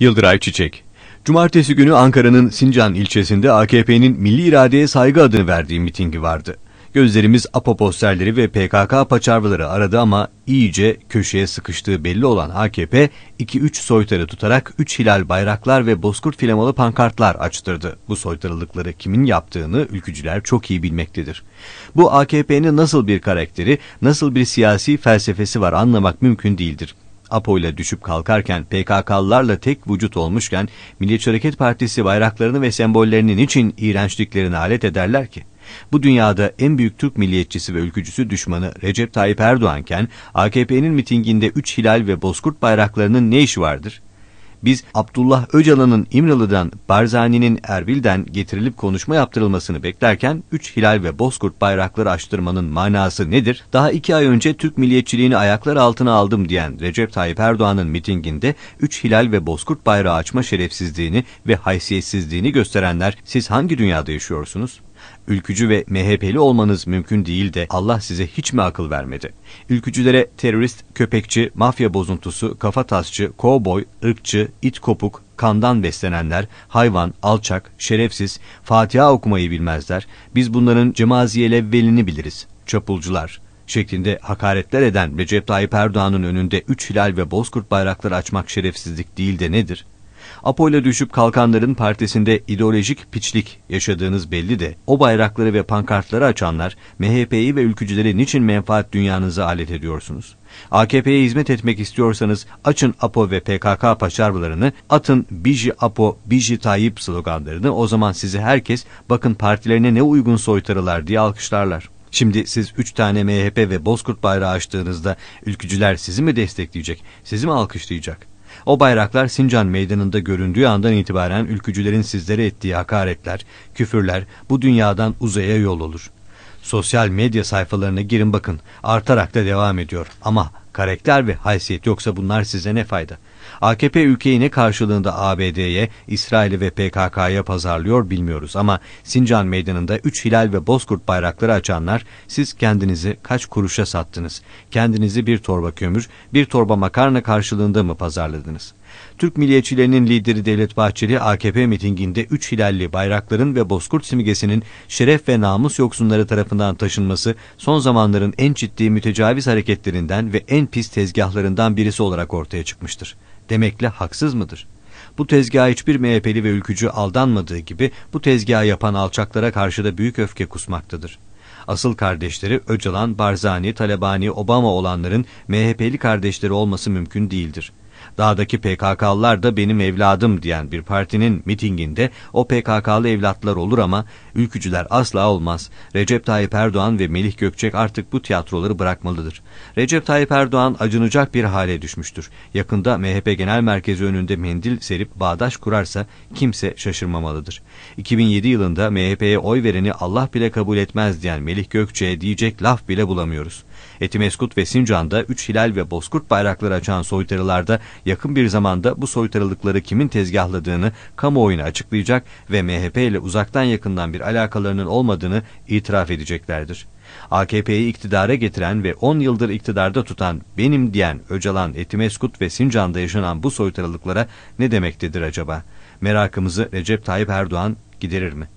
Yıldıray Çiçek Cumartesi günü Ankara'nın Sincan ilçesinde AKP'nin milli iradeye saygı adını verdiği mitingi vardı. Gözlerimiz APO posterleri ve PKK paçavraları aradı ama iyice köşeye sıkıştığı belli olan AKP 2-3 soytarı tutarak 3 hilal bayraklar ve bozkurt filamalı pankartlar açtırdı. Bu soytarılıkları kimin yaptığını ülkücüler çok iyi bilmektedir. Bu AKP'nin nasıl bir karakteri, nasıl bir siyasi felsefesi var anlamak mümkün değildir. APO ile düşüp kalkarken PKK'lılarla tek vücut olmuşken Milliyetçi Hareket Partisi bayraklarını ve sembollerinin için iğrençliklerini alet ederler ki? Bu dünyada en büyük Türk milliyetçisi ve ülkücüsü düşmanı Recep Tayyip Erdoğanken AKP'nin mitinginde 3 hilal ve bozkurt bayraklarının ne işi vardır? biz Abdullah Öcalan'ın İmralı'dan, Barzani'nin Erbil'den getirilip konuşma yaptırılmasını beklerken üç hilal ve bozkurt bayrakları açtırmanın manası nedir? Daha iki ay önce Türk milliyetçiliğini ayaklar altına aldım diyen Recep Tayyip Erdoğan'ın mitinginde üç hilal ve bozkurt bayrağı açma şerefsizliğini ve haysiyetsizliğini gösterenler siz hangi dünyada yaşıyorsunuz? Ülkücü ve MHP'li olmanız mümkün değil de Allah size hiç mi akıl vermedi? Ülkücülere terörist, köpekçi, mafya bozuntusu, kafa tasçı, kovboy, ırkçı, it kopuk, kandan beslenenler, hayvan, alçak, şerefsiz, Fatiha okumayı bilmezler, biz bunların cemaziyel velini biliriz, çapulcular şeklinde hakaretler eden Recep Tayyip Erdoğan'ın önünde üç hilal ve bozkurt bayrakları açmak şerefsizlik değil de nedir? Apo'yla düşüp kalkanların partisinde ideolojik piçlik yaşadığınız belli de o bayrakları ve pankartları açanlar MHP'yi ve ülkücüleri niçin menfaat dünyanızı alet ediyorsunuz? AKP'ye hizmet etmek istiyorsanız açın APO ve PKK paçavralarını, atın Biji APO, Biji Tayyip sloganlarını o zaman sizi herkes bakın partilerine ne uygun soytarılar diye alkışlarlar. Şimdi siz 3 tane MHP ve Bozkurt bayrağı açtığınızda ülkücüler sizi mi destekleyecek, sizi mi alkışlayacak? O bayraklar Sincan Meydanı'nda göründüğü andan itibaren ülkücülerin sizlere ettiği hakaretler, küfürler bu dünyadan uzaya yol olur. Sosyal medya sayfalarına girin bakın artarak da devam ediyor ama karakter ve haysiyet yoksa bunlar size ne fayda? AKP ülkeyine karşılığında ABD'ye, İsrail'e ve PKK'ya pazarlıyor bilmiyoruz ama Sincan Meydanı'nda 3 hilal ve bozkurt bayrakları açanlar siz kendinizi kaç kuruşa sattınız? Kendinizi bir torba kömür, bir torba makarna karşılığında mı pazarladınız? Türk milliyetçilerinin lideri Devlet Bahçeli AKP mitinginde 3 hilalli bayrakların ve bozkurt simgesinin şeref ve namus yoksunları tarafından taşınması son zamanların en ciddi mütecaviz hareketlerinden ve en pis tezgahlarından birisi olarak ortaya çıkmıştır. Demekle haksız mıdır? Bu tezgaha hiçbir MHP'li ve ülkücü aldanmadığı gibi bu tezgahı yapan alçaklara karşı da büyük öfke kusmaktadır. Asıl kardeşleri Öcalan, Barzani, Talebani, Obama olanların MHP'li kardeşleri olması mümkün değildir. Dağdaki PKK'lılar da benim evladım diyen bir partinin mitinginde o PKK'lı evlatlar olur ama ülkücüler asla olmaz. Recep Tayyip Erdoğan ve Melih Gökçek artık bu tiyatroları bırakmalıdır. Recep Tayyip Erdoğan acınacak bir hale düşmüştür. Yakında MHP Genel Merkezi önünde mendil serip bağdaş kurarsa kimse şaşırmamalıdır. 2007 yılında MHP'ye oy vereni Allah bile kabul etmez diyen Melih Gökçe'ye diyecek laf bile bulamıyoruz. Etimeskut ve Sincan'da üç hilal ve bozkurt bayrakları açan soytarılarda yakın bir zamanda bu soytarılıkları kimin tezgahladığını kamuoyuna açıklayacak ve MHP ile uzaktan yakından bir alakalarının olmadığını itiraf edeceklerdir. AKP'yi iktidara getiren ve 10 yıldır iktidarda tutan benim diyen Öcalan, Etimeskut ve Sincan'da yaşanan bu soytarılıklara ne demektedir acaba? Merakımızı Recep Tayyip Erdoğan giderir mi?